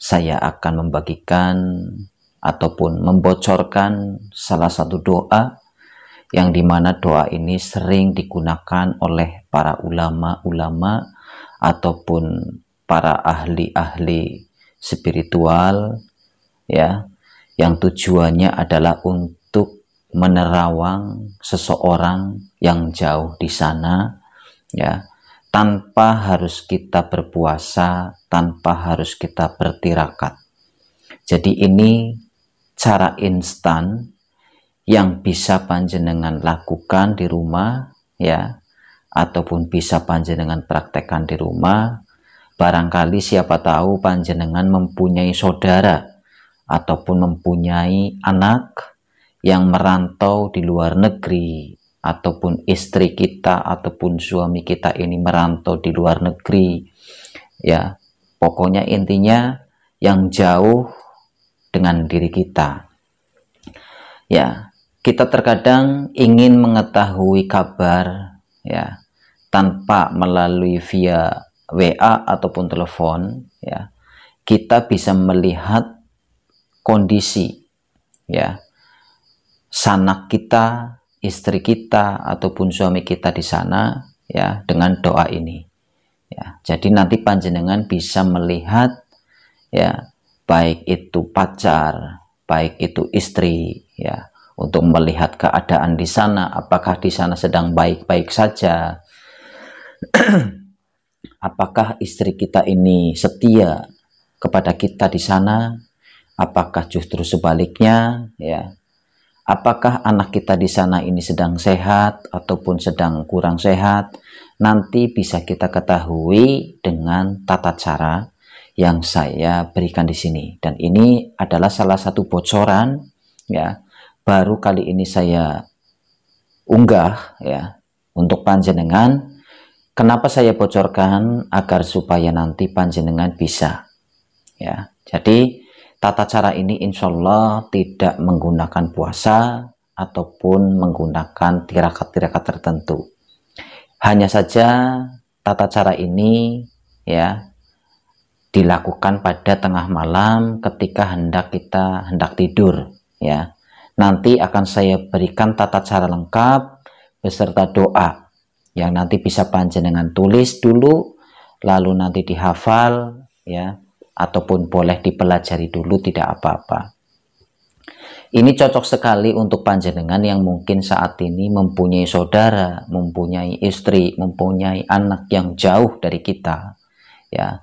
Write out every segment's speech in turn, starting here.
saya akan membagikan ataupun membocorkan salah satu doa yang dimana doa ini sering digunakan oleh para ulama-ulama ataupun para ahli-ahli spiritual ya yang tujuannya adalah untuk menerawang seseorang yang jauh di sana ya tanpa harus kita berpuasa, tanpa harus kita bertirakat. Jadi ini cara instan yang bisa panjenengan lakukan di rumah ya ataupun bisa panjenengan praktekkan di rumah barangkali siapa tahu panjenengan mempunyai saudara ataupun mempunyai anak yang merantau di luar negeri ataupun istri kita ataupun suami kita ini merantau di luar negeri ya pokoknya intinya yang jauh dengan diri kita ya kita terkadang ingin mengetahui kabar ya tanpa melalui via WA ataupun telepon ya kita bisa melihat kondisi ya sanak kita istri kita ataupun suami kita di sana ya dengan doa ini. Ya, jadi nanti panjenengan bisa melihat ya baik itu pacar, baik itu istri ya untuk melihat keadaan di sana apakah di sana sedang baik-baik saja. apakah istri kita ini setia kepada kita di sana? Apakah justru sebaliknya ya? apakah anak kita di sana ini sedang sehat ataupun sedang kurang sehat, nanti bisa kita ketahui dengan tata cara yang saya berikan di sini. Dan ini adalah salah satu bocoran ya. Baru kali ini saya unggah ya untuk panjenengan. Kenapa saya bocorkan agar supaya nanti panjenengan bisa ya. Jadi Tata cara ini insya Allah tidak menggunakan puasa ataupun menggunakan tirakat-tirakat tertentu. Hanya saja tata cara ini ya dilakukan pada tengah malam ketika hendak kita hendak tidur ya. Nanti akan saya berikan tata cara lengkap beserta doa yang nanti bisa panjenengan tulis dulu lalu nanti dihafal ya ataupun boleh dipelajari dulu tidak apa-apa. Ini cocok sekali untuk panjenengan yang mungkin saat ini mempunyai saudara, mempunyai istri, mempunyai anak yang jauh dari kita, ya,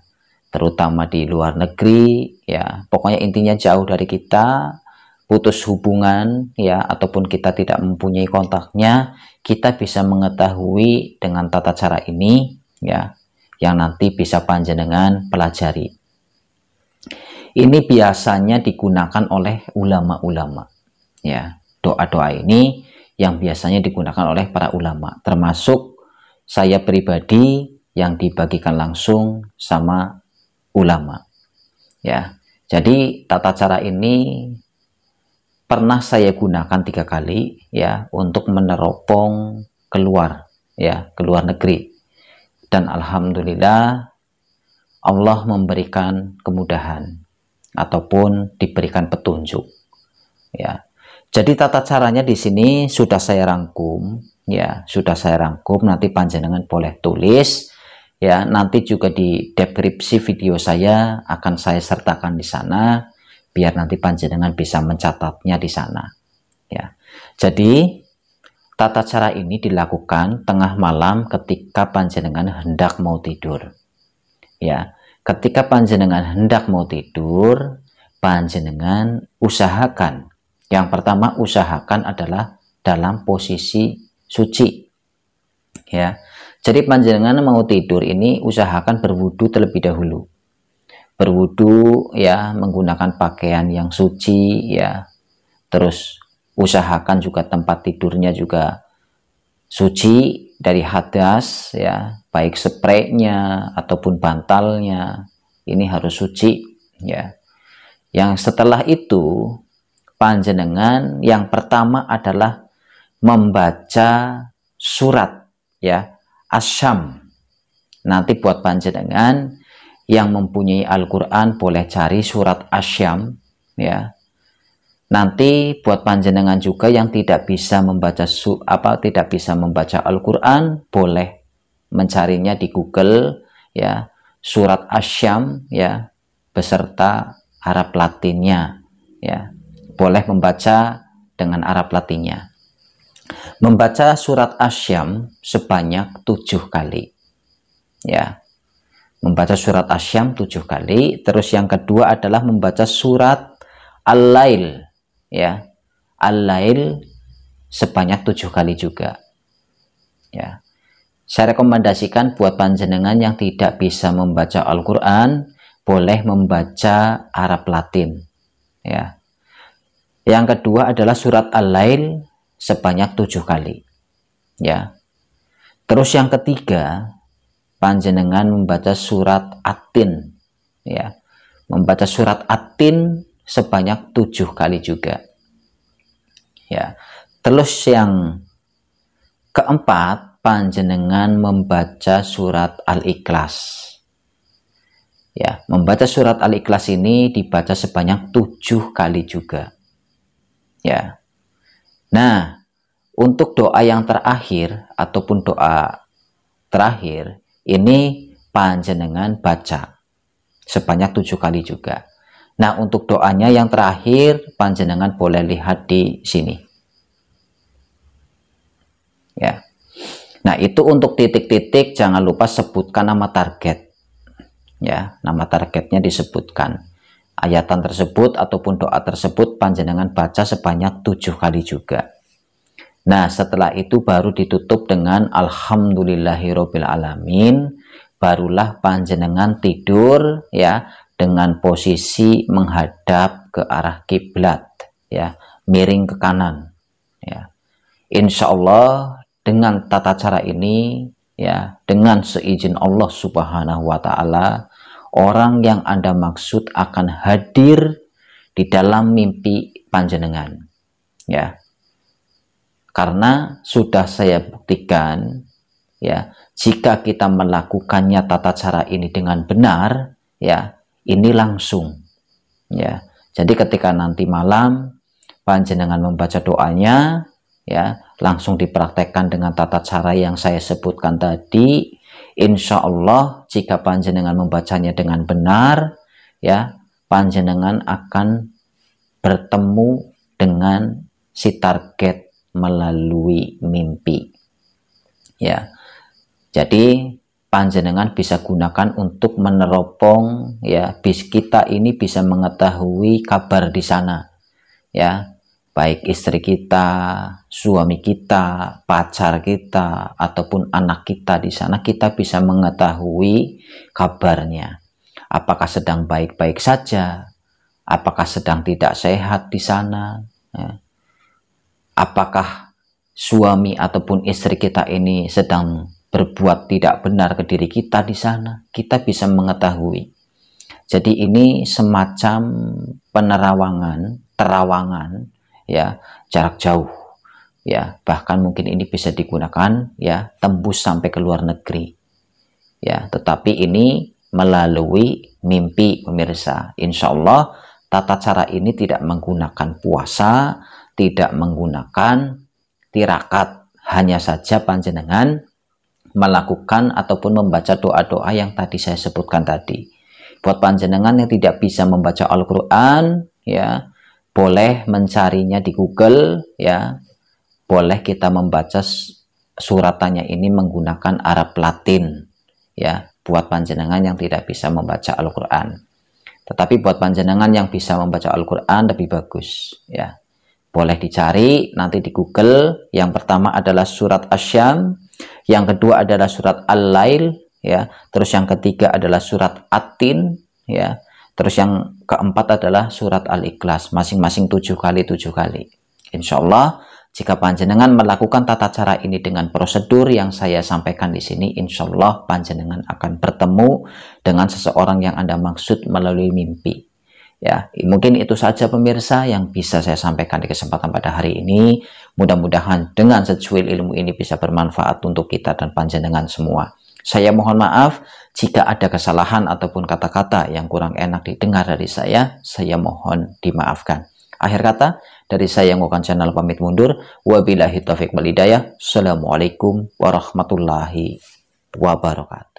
terutama di luar negeri, ya, pokoknya intinya jauh dari kita, putus hubungan, ya, ataupun kita tidak mempunyai kontaknya, kita bisa mengetahui dengan tata cara ini, ya, yang nanti bisa panjenengan pelajari ini biasanya digunakan oleh ulama-ulama ya doa-doa ini yang biasanya digunakan oleh para ulama termasuk saya pribadi yang dibagikan langsung sama ulama ya jadi tata cara ini pernah saya gunakan tiga kali ya untuk meneropong keluar ya keluar negeri dan alhamdulillah Allah memberikan kemudahan ataupun diberikan petunjuk. Ya. Jadi tata caranya di sini sudah saya rangkum, ya, sudah saya rangkum nanti panjenengan boleh tulis ya, nanti juga di deskripsi video saya akan saya sertakan di sana biar nanti panjenengan bisa mencatatnya di sana. Ya. Jadi tata cara ini dilakukan tengah malam ketika panjenengan hendak mau tidur. Ya ketika panjenengan hendak mau tidur, panjenengan usahakan. Yang pertama usahakan adalah dalam posisi suci. Ya. Jadi panjenengan mau tidur ini usahakan berwudu terlebih dahulu. Berwudu ya menggunakan pakaian yang suci ya. Terus usahakan juga tempat tidurnya juga suci dari hadas ya baik spraynya ataupun bantalnya ini harus suci ya yang setelah itu panjenengan yang pertama adalah membaca surat ya asyam nanti buat panjenengan yang mempunyai Al-Quran boleh cari surat asyam ya nanti buat panjenengan juga yang tidak bisa membaca su apa tidak bisa membaca Al-Qur'an boleh mencarinya di Google ya surat asyam ya beserta Arab Latinnya ya boleh membaca dengan Arab Latinnya membaca surat asyam sebanyak tujuh kali ya membaca surat asyam tujuh kali terus yang kedua adalah membaca surat al-lail ya al-lail sebanyak tujuh kali juga ya saya rekomendasikan buat panjenengan yang tidak bisa membaca Al-Quran boleh membaca Arab Latin ya yang kedua adalah surat al-lail sebanyak tujuh kali ya terus yang ketiga panjenengan membaca surat atin ya membaca surat atin sebanyak tujuh kali juga. Ya, terus yang keempat, panjenengan membaca surat Al-Ikhlas. Ya, membaca surat Al-Ikhlas ini dibaca sebanyak tujuh kali juga. Ya. Nah, untuk doa yang terakhir ataupun doa terakhir ini panjenengan baca sebanyak tujuh kali juga. Nah, untuk doanya yang terakhir, panjenengan boleh lihat di sini. Ya. Nah, itu untuk titik-titik jangan lupa sebutkan nama target. Ya, nama targetnya disebutkan. Ayatan tersebut ataupun doa tersebut panjenengan baca sebanyak tujuh kali juga. Nah, setelah itu baru ditutup dengan alhamdulillahirobbilalamin alamin barulah panjenengan tidur ya dengan posisi menghadap ke arah kiblat ya miring ke kanan ya insya Allah dengan tata cara ini ya dengan seizin Allah subhanahu wa ta'ala orang yang anda maksud akan hadir di dalam mimpi panjenengan ya karena sudah saya buktikan ya jika kita melakukannya tata cara ini dengan benar ya ini langsung ya jadi ketika nanti malam panjenengan membaca doanya ya langsung dipraktekkan dengan tata cara yang saya sebutkan tadi insya Allah jika panjenengan membacanya dengan benar ya panjenengan akan bertemu dengan si target melalui mimpi ya jadi panjenengan bisa gunakan untuk meneropong ya bis kita ini bisa mengetahui kabar di sana ya baik istri kita suami kita pacar kita ataupun anak kita di sana kita bisa mengetahui kabarnya apakah sedang baik-baik saja apakah sedang tidak sehat di sana ya. apakah suami ataupun istri kita ini sedang berbuat tidak benar ke diri kita di sana, kita bisa mengetahui. Jadi ini semacam penerawangan, terawangan ya, jarak jauh ya, bahkan mungkin ini bisa digunakan ya, tembus sampai ke luar negeri. Ya, tetapi ini melalui mimpi pemirsa. Insya Allah tata cara ini tidak menggunakan puasa, tidak menggunakan tirakat, hanya saja panjenengan melakukan ataupun membaca doa-doa yang tadi saya sebutkan tadi. Buat panjenengan yang tidak bisa membaca Al-Qur'an ya, boleh mencarinya di Google ya. Boleh kita membaca suratannya ini menggunakan Arab Latin ya, buat panjenengan yang tidak bisa membaca Al-Qur'an. Tetapi buat panjenengan yang bisa membaca Al-Qur'an lebih bagus ya. Boleh dicari nanti di Google. Yang pertama adalah surat Asyam yang kedua adalah surat Al-Lail ya terus yang ketiga adalah surat atin, ya terus yang keempat adalah surat Al-Ikhlas masing-masing tujuh kali tujuh kali Insya Allah jika panjenengan melakukan tata cara ini dengan prosedur yang saya sampaikan di sini, insya Allah panjenengan akan bertemu dengan seseorang yang Anda maksud melalui mimpi. Ya, mungkin itu saja pemirsa yang bisa saya sampaikan di kesempatan pada hari ini. Mudah-mudahan dengan secuil ilmu ini bisa bermanfaat untuk kita dan panjenengan semua. Saya mohon maaf jika ada kesalahan ataupun kata-kata yang kurang enak didengar dari saya, saya mohon dimaafkan. Akhir kata, dari saya yang bukan channel pamit mundur. Wabillahi taufik walidayah. Assalamualaikum warahmatullahi wabarakatuh.